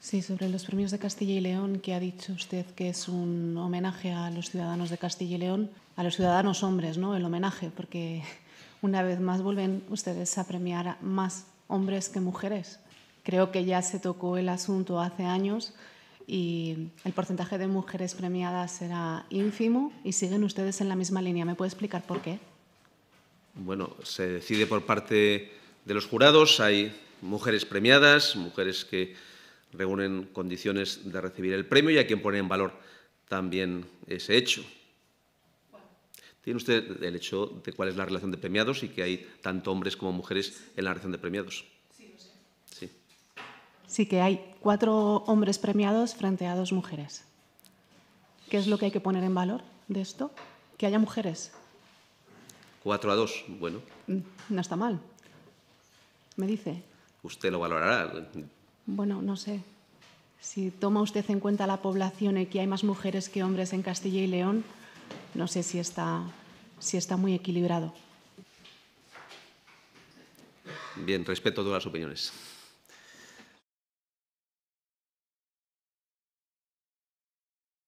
Sí, sobre los premios de Castilla y León, que ha dicho usted que es un homenaje a los ciudadanos de Castilla y León, a los ciudadanos hombres, ¿no? El homenaje, porque una vez más vuelven ustedes a premiar a más hombres que mujeres. Creo que ya se tocó el asunto hace años y el porcentaje de mujeres premiadas era ínfimo y siguen ustedes en la misma línea. ¿Me puede explicar por qué? Bueno, se decide por parte de los jurados. Hay mujeres premiadas, mujeres que reúnen condiciones de recibir el premio y a quien pone en valor también ese hecho. Tiene usted el hecho de cuál es la relación de premiados y que hay tanto hombres como mujeres en la relación de premiados. Sí, lo sé. Sí. sí, que hay cuatro hombres premiados frente a dos mujeres. ¿Qué es lo que hay que poner en valor de esto? Que haya mujeres. Cuatro a dos, bueno. Mm, no está mal. Me dice. Usted lo valorará. Bueno, no sé. Si toma usted en cuenta la población y que hay más mujeres que hombres en Castilla y León, no sé si está, si está muy equilibrado. Bien, respeto todas las opiniones.